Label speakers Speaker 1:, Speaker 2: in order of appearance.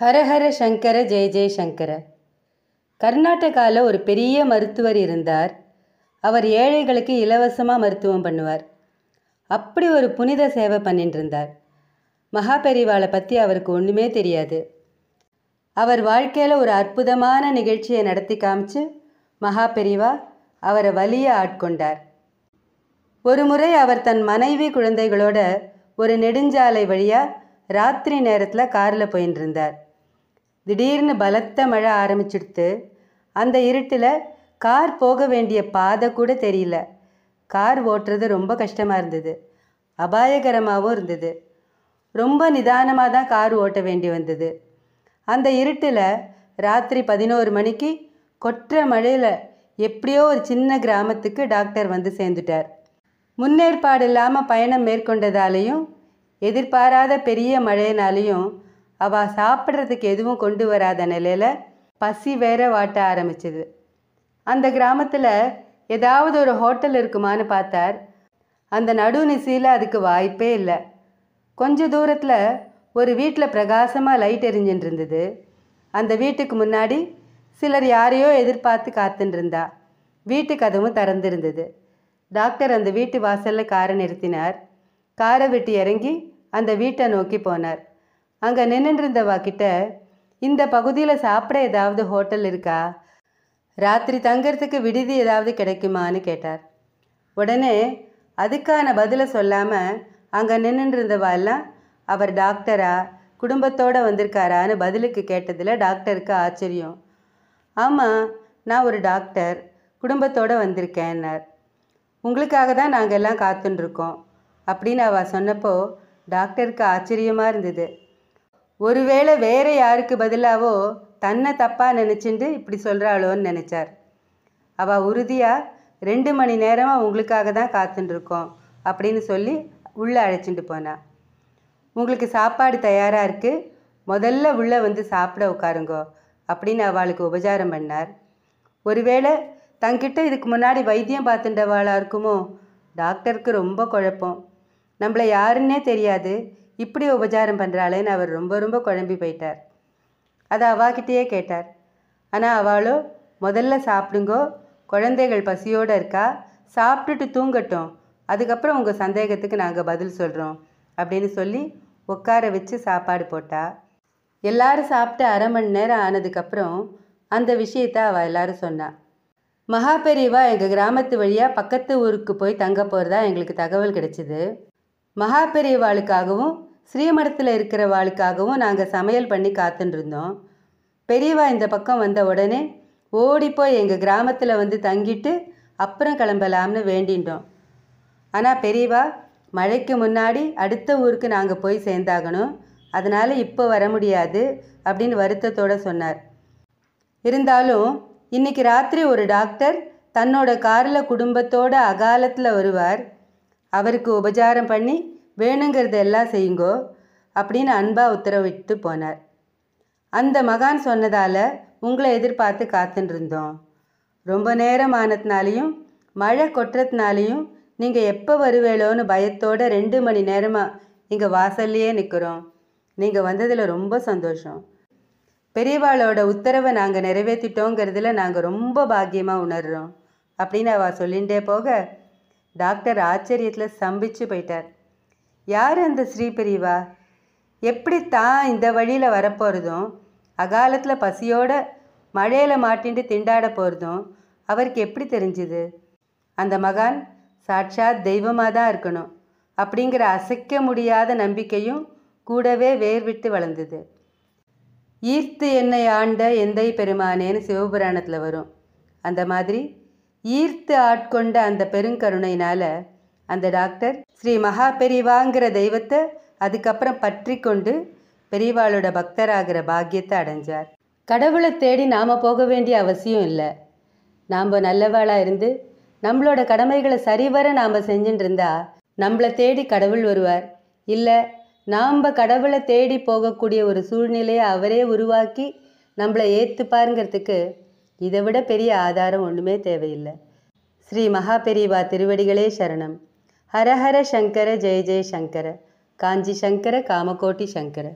Speaker 1: ஹரஹர சங்கர ஜெய ஜெயசங்கர கர்நாடகாவில் ஒரு பெரிய மருத்துவர் இருந்தார் அவர் ஏழைகளுக்கு இலவசமாக மருத்துவம் பண்ணுவார் அப்படி ஒரு புனித சேவை பண்ணிட்டு இருந்தார் மகா பெரிவாளை பற்றி அவருக்கு ஒன்றுமே தெரியாது அவர் வாழ்க்கையில் ஒரு அற்புதமான நிகழ்ச்சியை நடத்தி காமிச்சு மகா பெரிவா அவரை வலிய ஆட்கொண்டார் ஒரு முறை அவர் தன் மனைவி குழந்தைகளோட ஒரு நெடுஞ்சாலை வழியாக ராத்திரி நேரத்தில் காரில் போயின்னு இருந்தார் திடீர்னு பலத்த மழை ஆரம்பிச்சிடுத்து அந்த இருட்டில் கார் போக வேண்டிய பாதை கூட தெரியல கார் ஓட்டுறது ரொம்ப கஷ்டமாக இருந்தது அபாயகரமாகவும் இருந்தது ரொம்ப நிதானமாக தான் கார் ஓட்ட வேண்டி வந்தது அந்த இருட்டில் ராத்திரி பதினோரு மணிக்கு கொற்ற மழையில் எப்படியோ ஒரு சின்ன கிராமத்துக்கு டாக்டர் வந்து சேர்ந்துட்டார் முன்னேற்பாடு இல்லாமல் பயணம் மேற்கொண்டதாலேயும் எதிர்பாராத பெரிய மழையினாலையும் அவள் சாப்பிட்றதுக்கு எதுவும் கொண்டு வராத நிலையில் பசி வேற வாட்ட ஆரம்பிச்சது அந்த கிராமத்தில் ஏதாவது ஒரு ஹோட்டல் இருக்குமான்னு பார்த்தார் அந்த நடுநிசையில் அதுக்கு வாய்ப்பே இல்லை கொஞ்ச தூரத்தில் ஒரு வீட்டில் பிரகாசமாக லைட் எரிஞ்சுட்டு இருந்தது அந்த வீட்டுக்கு முன்னாடி சிலர் யாரையோ எதிர்பார்த்து காத்துருந்தா வீட்டு கதவும் திறந்திருந்தது டாக்டர் அந்த வீட்டு வாசலில் காரை நிறுத்தினார் காரை விட்டு இறங்கி அந்த வீட்டை நோக்கி போனார் அங்கே நின்றுருந்தவா கிட்ட இந்த பகுதியில் சாப்பிட ஏதாவது ஹோட்டல் இருக்கா ராத்திரி தங்கறதுக்கு விடுதி ஏதாவது கிடைக்குமான்னு கேட்டார் உடனே அதுக்கான பதிலை சொல்லாமல் அங்கே நின்றுருந்தவா எல்லாம் அவர் டாக்டரா குடும்பத்தோடு வந்திருக்காரான்னு பதிலுக்கு கேட்டதில் டாக்டருக்கு ஆச்சரியம் ஆமாம் நான் ஒரு டாக்டர் குடும்பத்தோடு வந்திருக்கேன்னார் உங்களுக்காக தான் நாங்கள் எல்லாம் காத்துட்ருக்கோம் அப்படின்னு அவ சொன்னப்போ டாக்டருக்கு ஆச்சரியமாக இருந்தது ஒருவேளை வேற யாருக்கு பதிலாவோ தன்னை தப்பாக நினச்சிண்டு இப்படி சொல்கிறாளோன்னு நினச்சார் அவள் உறுதியாக ரெண்டு மணி நேரமாக உங்களுக்காக தான் காத்துட்டுருக்கோம் அப்படின்னு சொல்லி உள்ளே அழைச்சிட்டு போனா உங்களுக்கு சாப்பாடு தயாராக இருக்குது முதல்ல உள்ளே வந்து சாப்பிட உட்காருங்கோ அப்படின்னு அவளுக்கு உபச்சாரம் பண்ணார் ஒருவேளை தங்கிட்ட இதுக்கு முன்னாடி வைத்தியம் பார்த்துட்டவாளாக இருக்குமோ டாக்டருக்கு ரொம்ப குழப்பம் நம்மளை யாருன்னே தெரியாது இப்படி உபச்சாரம் பண்ணுறாளேன்னு அவர் ரொம்ப ரொம்ப குழம்பி போயிட்டார் அதை அவாக்கிட்டேயே கேட்டார் ஆனால் அவளோ முதல்ல சாப்பிடுங்கோ குழந்தைகள் பசியோடு இருக்கா சாப்பிட்டுட்டு தூங்கட்டும் அதுக்கப்புறம் உங்கள் சந்தேகத்துக்கு நாங்கள் பதில் சொல்கிறோம் அப்படின்னு சொல்லி உட்கார வச்சு சாப்பாடு போட்டா எல்லாரும் சாப்பிட்டு அரை மணி நேரம் ஆனதுக்கப்புறம் அந்த விஷயத்த அவள் எல்லாரும் சொன்னான் மகாபெரிவா எங்கள் கிராமத்து வழியாக பக்கத்து ஊருக்கு போய் தங்க போகிறதா எங்களுக்கு தகவல் கிடைச்சிது மகாபெரியவாளுக்காகவும் ஸ்ரீமடத்தில் இருக்கிற வாளுக்காகவும் நாங்கள் சமையல் பண்ணி காத்துட்டுருந்தோம் பெரியவா இந்த பக்கம் வந்த உடனே ஓடிப்போய் எங்கள் கிராமத்தில் வந்து தங்கிட்டு அப்புறம் கிளம்பலாம்னு வேண்டின்றோம் ஆனால் பெரியவா மழைக்கு முன்னாடி அடுத்த ஊருக்கு நாங்கள் போய் சேர்ந்தாகணும் அதனால் இப்போ வர முடியாது அப்படின்னு வருத்தத்தோடு சொன்னார் இருந்தாலும் இன்றைக்கி ராத்திரி ஒரு டாக்டர் தன்னோட காரில் குடும்பத்தோட அகாலத்தில் வருவார் அவருக்கு உபச்சாரம் பண்ணி வேணுங்கிறத எல்லாம் செய்யுங்கோ அப்படின்னு அன்பாக உத்தரவிட்டு போனார் அந்த மகான் சொன்னதால் உங்களை எதிர்பார்த்து காத்துட்டு இருந்தோம் ரொம்ப நேரம் ஆனதுனாலையும் மழை கொட்டுறதுனாலையும் நீங்கள் எப்போ வருவேளோன்னு பயத்தோடு ரெண்டு மணி நேரமாக இங்கே வாசல்லையே நிற்கிறோம் நீங்கள் வந்ததில் ரொம்ப சந்தோஷம் பெரியவாளோட உத்தரவை நாங்கள் நிறைவேற்றிட்டோங்கிறதுல நாங்கள் ரொம்ப பாக்கியமாக உணர்கிறோம் அப்படின்னு அவ சொல்லிகிட்டே போக டாக்டர் ஆச்சரியத்தில் சம்பிச்சு போயிட்டார் யார் அந்த ஸ்ரீ எப்படி தான் இந்த வழியில் வரப்போகிறதும் அகாலத்தில் பசியோட மழையில் மாட்டின்ட்டு திண்டாட போகிறதும் அவருக்கு எப்படி தெரிஞ்சுது அந்த மகான் சாட்சாத் தெய்வமாக தான் இருக்கணும் அப்படிங்கிற அசைக்க முடியாத நம்பிக்கையும் கூடவே வேர்விட்டு வளர்ந்தது ஈர்த்து என்னை ஆண்ட எந்தை பெருமானேன்னு சிவபுராணத்தில் வரும் அந்த மாதிரி ஈர்த்து ஆட்கொண்ட அந்த பெருங்கருணையினால் அந்த டாக்டர் ஸ்ரீ மகா பெரிவாங்கிற தெய்வத்தை அதுக்கப்புறம் பற்றி கொண்டு பெரியவாளோட பக்தராகிற பாக்கியத்தை அடைஞ்சார் கடவுளை தேடி நாம் போக வேண்டிய அவசியம் இல்லை நாம் நல்லவாளாக இருந்து நம்மளோட கடமைகளை சரிவர நாம் செஞ்சுட்டு இருந்தா நம்மளை தேடி கடவுள் வருவார் இல்லை நாம் கடவுளை தேடி போகக்கூடிய ஒரு சூழ்நிலையை அவரே உருவாக்கி நம்மளை ஏற்றுப்பாருங்கிறதுக்கு இதை விட பெரிய ஆதாரம் ஒன்றுமே தேவையில்லை ஸ்ரீ மகா பெரிவா திருவடிகளே சரணம் ஹரஹர சங்கர ஜெய ஜெய சங்கர காஞ்சி சங்கர காமகோட்டி சங்கர